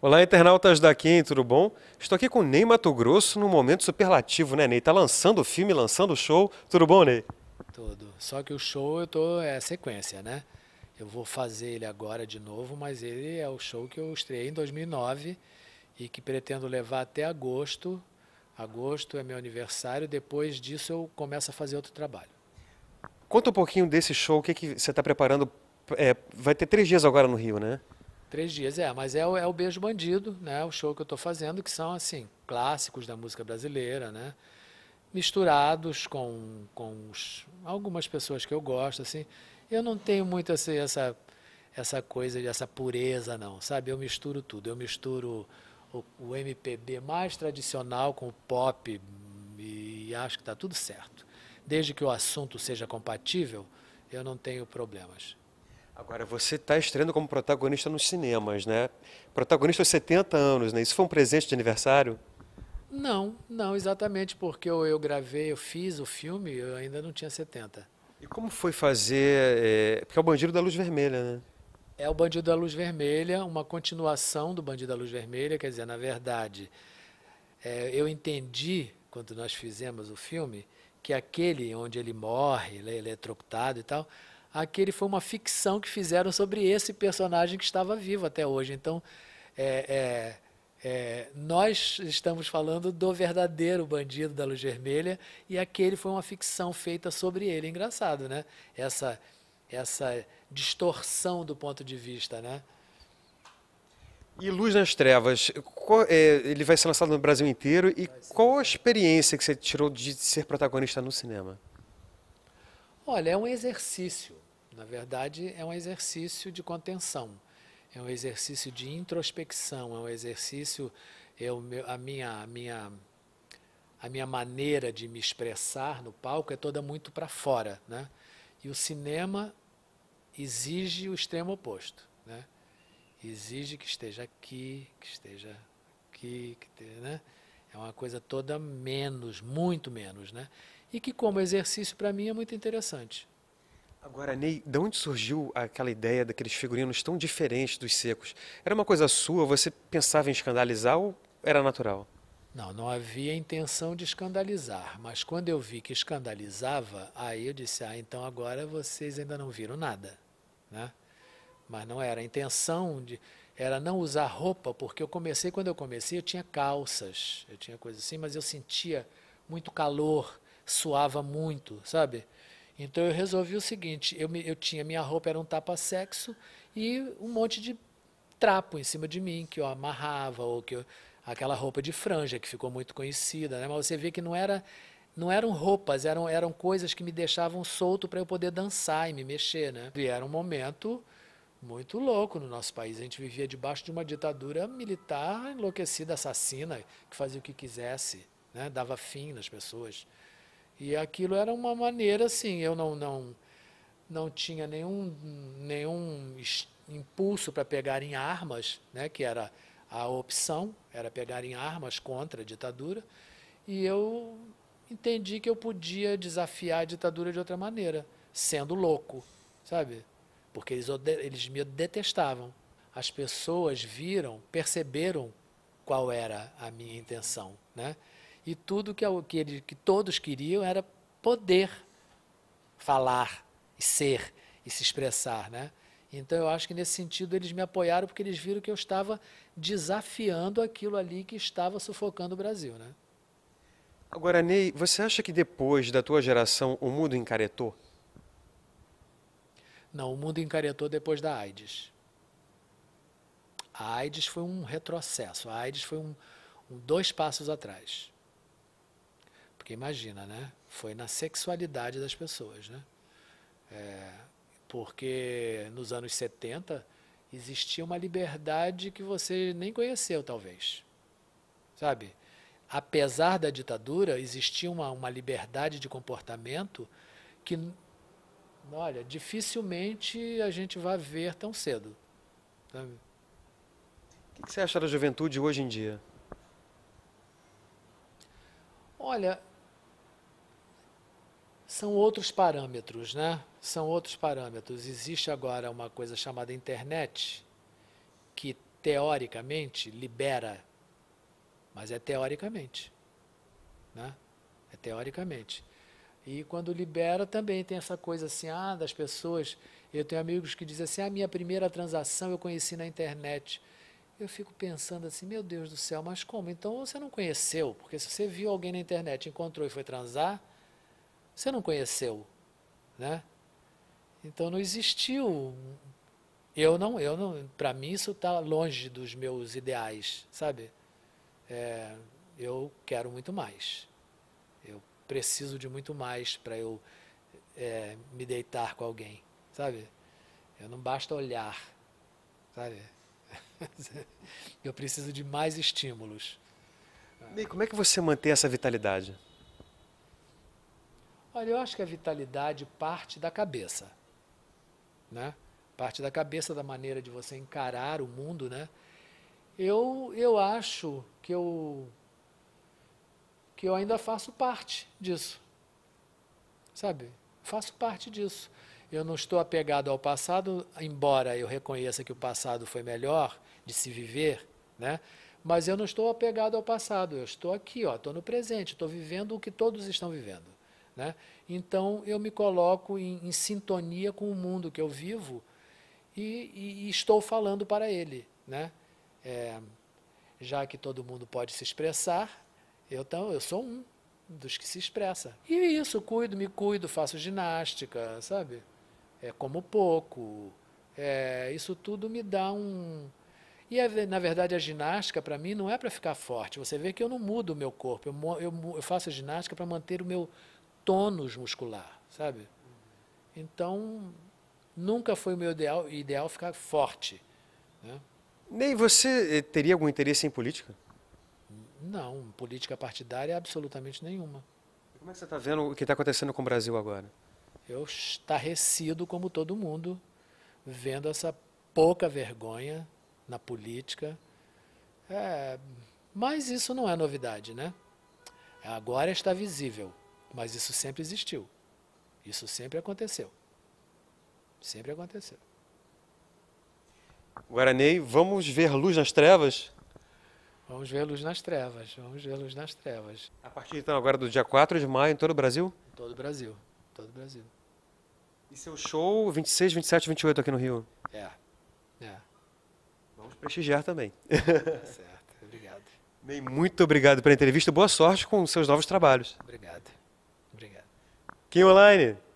Olá, internautas da tudo bom? Estou aqui com Ney Mato Grosso num momento superlativo, né, Ney? Tá lançando o filme, lançando o show. Tudo bom, Ney? Tudo. Só que o show eu tô. é sequência, né? Eu vou fazer ele agora de novo, mas ele é o show que eu estreiei em 2009 e que pretendo levar até agosto. Agosto é meu aniversário, depois disso eu começo a fazer outro trabalho. Conta um pouquinho desse show, o que, que você está preparando? É, vai ter três dias agora no Rio, né? Três dias, é, mas é, o, é o Beijo Bandido, né? O show que eu estou fazendo, que são, assim, clássicos da música brasileira, né? Misturados com, com os, algumas pessoas que eu gosto, assim. Eu não tenho muito assim, essa, essa coisa, essa pureza, não, sabe? Eu misturo tudo. Eu misturo o, o MPB mais tradicional com o pop e, e acho que está tudo certo. Desde que o assunto seja compatível, eu não tenho problemas. Agora, você está estreando como protagonista nos cinemas, né? Protagonista aos 70 anos, né? Isso foi um presente de aniversário? Não, não, exatamente, porque eu, eu gravei, eu fiz o filme, eu ainda não tinha 70. E como foi fazer. É, porque é o Bandido da Luz Vermelha, né? É o Bandido da Luz Vermelha, uma continuação do Bandido da Luz Vermelha, quer dizer, na verdade, é, eu entendi, quando nós fizemos o filme, que aquele onde ele morre, ele é eletrocutado e tal, aquele foi uma ficção que fizeram sobre esse personagem que estava vivo até hoje. Então, é, é, é, nós estamos falando do verdadeiro bandido da Luz Vermelha e aquele foi uma ficção feita sobre ele. Engraçado, né? Essa, essa distorção do ponto de vista, né? E Luz nas Trevas, qual, é, ele vai ser lançado no Brasil inteiro e qual a experiência que você tirou de ser protagonista no cinema? Olha, é um exercício. Na verdade, é um exercício de contenção, é um exercício de introspecção, é um exercício. Eu, a, minha, a, minha, a minha maneira de me expressar no palco é toda muito para fora. Né? E o cinema exige o extremo oposto. Né? Exige que esteja aqui, que esteja aqui, que esteja, né? É uma coisa toda menos, muito menos, né? e que, como exercício, para mim é muito interessante. Agora, Ney, de onde surgiu aquela ideia daqueles figurinos tão diferentes dos secos? Era uma coisa sua? Você pensava em escandalizar ou era natural? Não, não havia intenção de escandalizar, mas quando eu vi que escandalizava, aí eu disse: ah, então agora vocês ainda não viram nada. Né? Mas não era a intenção de era não usar roupa, porque eu comecei, quando eu comecei, eu tinha calças, eu tinha coisa assim, mas eu sentia muito calor suava muito, sabe? Então eu resolvi o seguinte, eu, eu tinha minha roupa era um tapa sexo e um monte de trapo em cima de mim que eu amarrava ou que eu, aquela roupa de franja que ficou muito conhecida, né? Mas você vê que não era não eram roupas, eram, eram coisas que me deixavam solto para eu poder dançar e me mexer, né? E era um momento muito louco no nosso país. A gente vivia debaixo de uma ditadura militar enlouquecida, assassina, que fazia o que quisesse, né? Dava fim nas pessoas. E aquilo era uma maneira, assim, eu não não não tinha nenhum nenhum impulso para pegar em armas, né, que era a opção, era pegar em armas contra a ditadura, e eu entendi que eu podia desafiar a ditadura de outra maneira, sendo louco, sabe? Porque eles, eles me detestavam. As pessoas viram, perceberam qual era a minha intenção, né? E tudo que, é que, ele, que todos queriam era poder falar e ser e se expressar, né? Então eu acho que nesse sentido eles me apoiaram porque eles viram que eu estava desafiando aquilo ali que estava sufocando o Brasil, né? Agora, Ney, você acha que depois da tua geração o mundo encaretou? Não, o mundo encaretou depois da AIDS. A AIDS foi um retrocesso, a AIDS foi um, um dois passos atrás. Porque imagina, né? Foi na sexualidade das pessoas, né? É, porque nos anos 70 existia uma liberdade que você nem conheceu, talvez. Sabe? Apesar da ditadura, existia uma, uma liberdade de comportamento que, olha, dificilmente a gente vai ver tão cedo. Sabe? O que você acha da juventude hoje em dia? Olha, são outros parâmetros, né? São outros parâmetros. Existe agora uma coisa chamada internet, que teoricamente libera, mas é teoricamente. Né? É teoricamente. E quando libera também tem essa coisa assim, ah, das pessoas. Eu tenho amigos que dizem assim, a ah, minha primeira transação eu conheci na internet. Eu fico pensando assim, meu Deus do céu, mas como? Então você não conheceu, porque se você viu alguém na internet, encontrou e foi transar, você não conheceu, né? Então não existiu. Eu não, eu não. Para mim isso está longe dos meus ideais, sabe? É, eu quero muito mais. Eu preciso de muito mais para eu é, me deitar com alguém, sabe? Eu não basta olhar, sabe? eu preciso de mais estímulos. E como é que você mantém essa vitalidade? Olha, eu acho que a vitalidade parte da cabeça, né? Parte da cabeça, da maneira de você encarar o mundo, né? Eu, eu acho que eu, que eu ainda faço parte disso, sabe? Faço parte disso. Eu não estou apegado ao passado, embora eu reconheça que o passado foi melhor de se viver, né? Mas eu não estou apegado ao passado, eu estou aqui, ó, estou no presente, estou vivendo o que todos estão vivendo. Né? Então, eu me coloco em, em, sintonia com o mundo que eu vivo e, e, e estou falando para ele. Né? É, já que todo mundo pode se expressar, eu, eu sou um dos que se expressa. E isso, cuido, me cuido, faço ginástica, sabe? É, como pouco. É, isso tudo me dá um. E, a, é, na verdade, a ginástica, para mim, não é para ficar forte. Você vê que eu não mudo o meu corpo. Eu, eu, eu faço ginástica para manter o meu tônus muscular, sabe? Então, nunca foi o meu ideal, ideal ficar forte. Né? você eh, teria algum interesse em política? Não, política partidária absolutamente nenhuma. Como é que você está vendo o que está acontecendo com o Brasil agora? Eu estarrecido, como todo mundo, vendo essa pouca vergonha na política. É, mas isso não é novidade, né? Agora está visível. Mas isso sempre existiu. Isso sempre aconteceu. Sempre aconteceu. Guaranei, vamos ver luz nas trevas? Vamos ver luz nas trevas, vamos ver luz nas trevas. A partir então agora do dia 4 de maio em todo o Brasil? todo o Brasil, todo o Brasil. E seu show 26, 27, 28 aqui no Rio? É, é. Vamos prestigiar também. Tá certo, obrigado. Bem, muito obrigado pela entrevista, boa sorte com seus novos trabalhos. Obrigado. Kim é Online.